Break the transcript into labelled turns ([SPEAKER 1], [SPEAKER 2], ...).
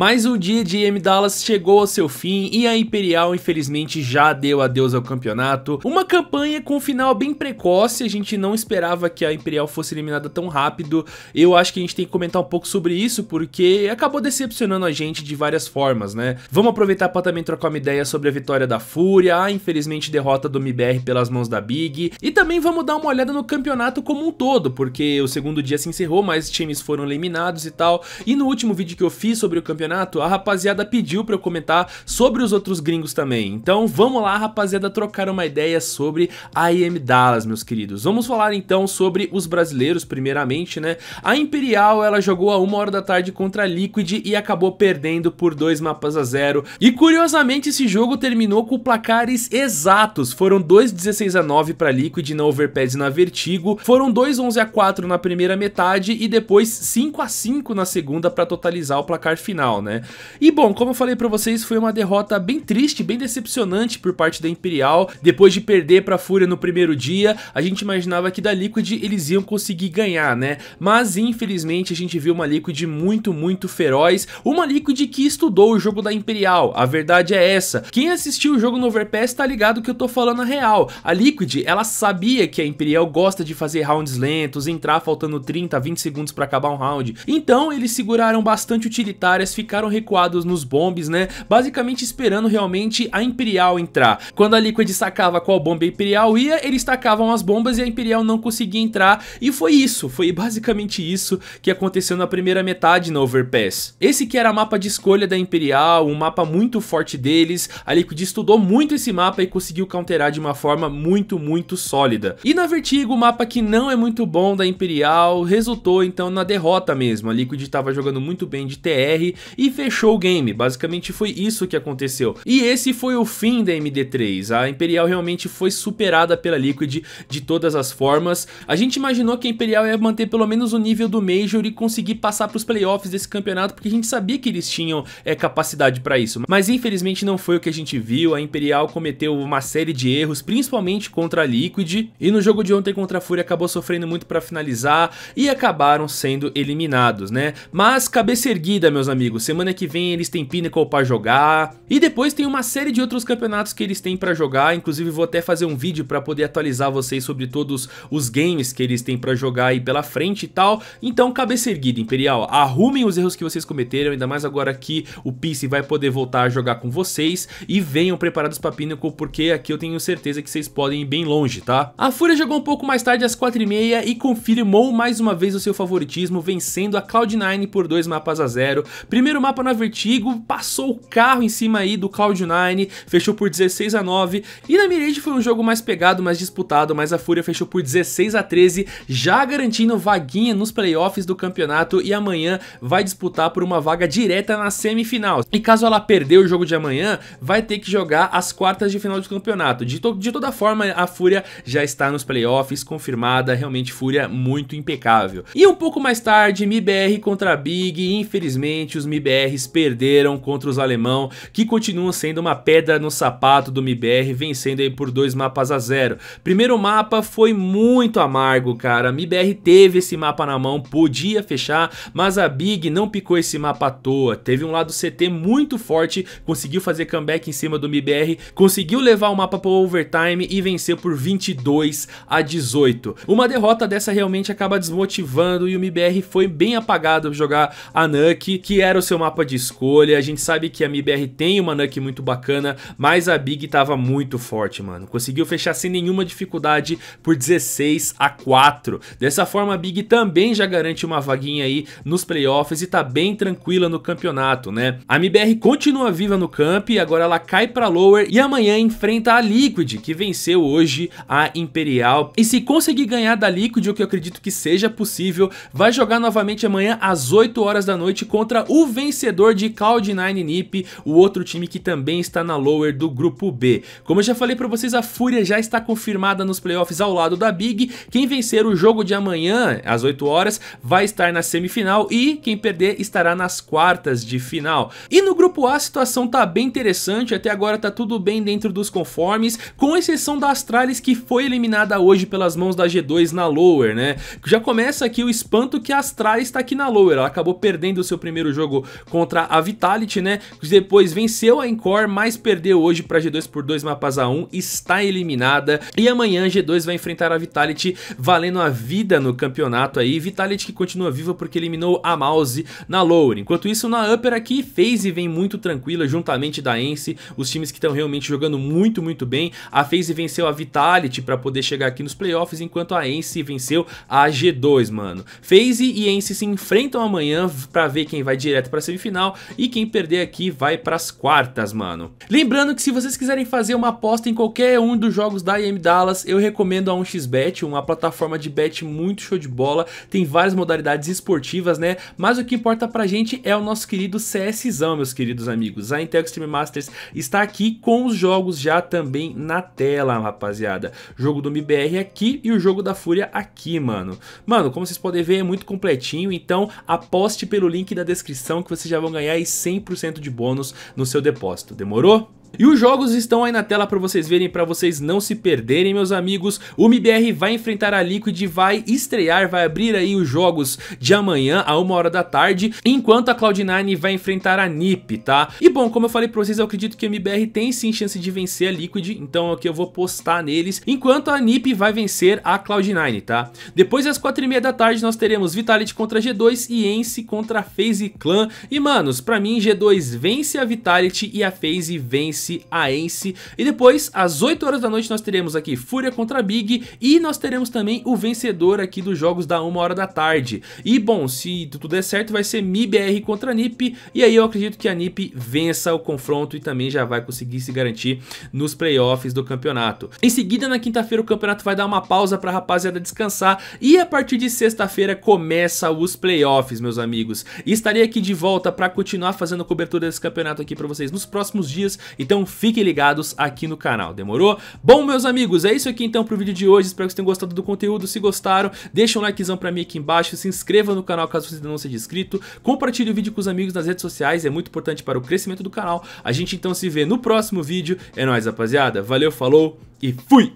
[SPEAKER 1] Mas o dia de M Dallas chegou ao seu fim e a Imperial infelizmente já deu adeus ao campeonato. Uma campanha com um final bem precoce, a gente não esperava que a Imperial fosse eliminada tão rápido. Eu acho que a gente tem que comentar um pouco sobre isso porque acabou decepcionando a gente de várias formas, né? Vamos aproveitar para também trocar uma ideia sobre a vitória da Fúria, a infelizmente derrota do MBR pelas mãos da Big e também vamos dar uma olhada no campeonato como um todo, porque o segundo dia se encerrou, mais times foram eliminados e tal. E no último vídeo que eu fiz sobre o campeonato a rapaziada pediu pra eu comentar sobre os outros gringos também. Então vamos lá, rapaziada, trocar uma ideia sobre a IM Dallas, meus queridos. Vamos falar então sobre os brasileiros, primeiramente, né? A Imperial, ela jogou a 1 hora da tarde contra a Liquid e acabou perdendo por 2 mapas a 0. E curiosamente, esse jogo terminou com placares exatos. Foram dois 16 a 9 pra Liquid na Overpads na Vertigo, foram dois 11 a 4 na primeira metade e depois 5 a 5 na segunda pra totalizar o placar final final, né? E bom, como eu falei para vocês, foi uma derrota bem triste, bem decepcionante por parte da Imperial. Depois de perder pra Fúria no primeiro dia, a gente imaginava que da Liquid eles iam conseguir ganhar, né? Mas infelizmente a gente viu uma Liquid muito, muito feroz, uma Liquid que estudou o jogo da Imperial, a verdade é essa. Quem assistiu o jogo no Overpass tá ligado que eu tô falando a real. A Liquid, ela sabia que a Imperial gosta de fazer rounds lentos, entrar faltando 30, 20 segundos pra acabar um round. Então eles seguraram bastante utilitárias, ficaram recuados nos bombes, né? Basicamente esperando realmente a Imperial entrar. Quando a Liquid sacava qual bomba a Imperial ia, eles tacavam as bombas e a Imperial não conseguia entrar. E foi isso, foi basicamente isso que aconteceu na primeira metade no Overpass. Esse que era mapa de escolha da Imperial, um mapa muito forte deles. A Liquid estudou muito esse mapa e conseguiu counterar de uma forma muito, muito sólida. E na Vertigo, o mapa que não é muito bom da Imperial resultou então na derrota mesmo. A Liquid estava jogando muito bem de TR e fechou o game. Basicamente foi isso que aconteceu. E esse foi o fim da MD3. A Imperial realmente foi superada pela Liquid de todas as formas. A gente imaginou que a Imperial ia manter pelo menos o nível do Major e conseguir passar para os playoffs desse campeonato, porque a gente sabia que eles tinham é, capacidade para isso. Mas infelizmente não foi o que a gente viu. A Imperial cometeu uma série de erros, principalmente contra a Liquid. E no jogo de ontem contra a Fúria acabou sofrendo muito para finalizar e acabaram sendo eliminados, né? Mas cabeça erguida, meus amigos. Semana que vem eles têm Pinnacle para jogar. E depois tem uma série de outros campeonatos que eles têm para jogar. Inclusive vou até fazer um vídeo para poder atualizar vocês sobre todos os games que eles têm para jogar aí pela frente e tal. Então cabeça erguida, Imperial. Arrumem os erros que vocês cometeram, ainda mais agora que o Peace vai poder voltar a jogar com vocês. E venham preparados para Pinnacle, porque aqui eu tenho certeza que vocês podem ir bem longe, tá? A Fúria jogou um pouco mais tarde, às 4h30, e confirmou mais uma vez o seu favoritismo, vencendo a Cloud9 por dois mapas a zero. Primeiro Primeiro mapa na Vertigo, passou o carro em cima aí do Cloud9, fechou por 16 a 9 e na Mirage foi um jogo mais pegado, mais disputado, mas a Fúria fechou por 16 a 13, já garantindo vaguinha nos playoffs do campeonato e amanhã vai disputar por uma vaga direta na semifinal. E caso ela perder o jogo de amanhã, vai ter que jogar as quartas de final do campeonato. De, to de toda forma, a Fúria já está nos playoffs, confirmada, realmente Fúria muito impecável. E um pouco mais tarde, MIBR contra a Big, infelizmente os MIBR MBRs perderam contra os alemão, que continuam sendo uma pedra no sapato do MBR, vencendo aí por dois mapas a zero. Primeiro mapa foi muito amargo, cara. MBR teve esse mapa na mão, podia fechar, mas a Big não picou esse mapa à toa. Teve um lado CT muito forte, conseguiu fazer comeback em cima do MBR, conseguiu levar o mapa para overtime e venceu por 22 a 18. Uma derrota dessa realmente acaba desmotivando e o MBR foi bem apagado jogar a Nuke, que era o seu mapa de escolha. A gente sabe que a MBR tem uma Nuke muito bacana, mas a Big tava muito forte, mano. Conseguiu fechar sem nenhuma dificuldade por 16 a 4. Dessa forma, a Big também já garante uma vaguinha aí nos playoffs e tá bem tranquila no campeonato, né? A MBR continua viva no camp, agora ela cai pra lower e amanhã enfrenta a Liquid, que venceu hoje a Imperial. E se conseguir ganhar da Liquid, o que eu acredito que seja possível, vai jogar novamente amanhã às 8 horas da noite contra o V vencedor de Cloud9 NiP, o outro time que também está na lower do grupo B. Como eu já falei para vocês, a Fúria já está confirmada nos playoffs ao lado da Big. Quem vencer o jogo de amanhã, às 8 horas, vai estar na semifinal e quem perder estará nas quartas de final. E no grupo A a situação tá bem interessante, até agora tá tudo bem dentro dos conformes, com exceção da Astralis que foi eliminada hoje pelas mãos da G2 na lower, né? Já começa aqui o espanto que a Astralis tá aqui na lower, ela acabou perdendo o seu primeiro jogo contra a Vitality, né? Depois venceu a Encore, mas perdeu hoje para G2 por 2 mapas a 1, um, está eliminada. E amanhã G2 vai enfrentar a Vitality valendo a vida no campeonato aí. Vitality que continua viva porque eliminou a Mouse na Lower. Enquanto isso, na Upper aqui, FaZe vem muito tranquila juntamente da Ence, os times que estão realmente jogando muito, muito bem. A FaZe venceu a Vitality para poder chegar aqui nos playoffs, enquanto a Ence venceu a G2, mano. FaZe e Ence se enfrentam amanhã para ver quem vai direto direto pra semifinal. E quem perder aqui vai pras quartas, mano. Lembrando que se vocês quiserem fazer uma aposta em qualquer um dos jogos da IM Dallas, eu recomendo a 1xBet, uma plataforma de bet muito show de bola. Tem várias modalidades esportivas, né? Mas o que importa pra gente é o nosso querido CSzão, meus queridos amigos. A Intel Extreme Masters está aqui com os jogos já também na tela, rapaziada. Jogo do MBR aqui e o jogo da Fúria aqui, mano. Mano, como vocês podem ver, é muito completinho, então aposte pelo link da descrição que vocês já vão ganhar aí 100% de bônus no seu depósito. Demorou? E os jogos estão aí na tela para vocês verem, para vocês não se perderem, meus amigos. O MBR vai enfrentar a Liquid, vai estrear, vai abrir aí os jogos de amanhã a uma hora da tarde, enquanto a Cloud9 vai enfrentar a NiP, tá? E bom, como eu falei para vocês, eu acredito que o MBR tem sim chance de vencer a Liquid, então aqui eu vou postar neles, enquanto a NiP vai vencer a Cloud9, tá? Depois às quatro e meia da tarde nós teremos Vitality contra G2 e Ence contra FaZe Clan. E manos, para mim G2 vence a Vitality e a FaZe vence Fluminense E depois, às 8 horas da noite, nós teremos aqui Fúria contra Big e nós teremos também o vencedor aqui dos jogos da 1 hora da tarde. E bom, se tudo der certo, vai ser MIBR contra NIP e aí eu acredito que a NIP vença o confronto e também já vai conseguir se garantir nos playoffs do campeonato. Em seguida, na quinta-feira, o campeonato vai dar uma pausa para a rapaziada descansar e a partir de sexta-feira começa os playoffs, meus amigos. E estarei aqui de volta para continuar fazendo cobertura desse campeonato aqui para vocês nos próximos dias, então fiquem ligados aqui no canal, demorou? Bom, meus amigos, é isso aqui então pro vídeo de hoje. Espero que vocês tenham gostado do conteúdo. Se gostaram, deixa um likezão pra mim aqui embaixo. Se inscreva no canal caso você ainda não seja inscrito. Compartilhe o vídeo com os amigos nas redes sociais. É muito importante para o crescimento do canal. A gente então se vê no próximo vídeo. É nóis, rapaziada. Valeu, falou e fui!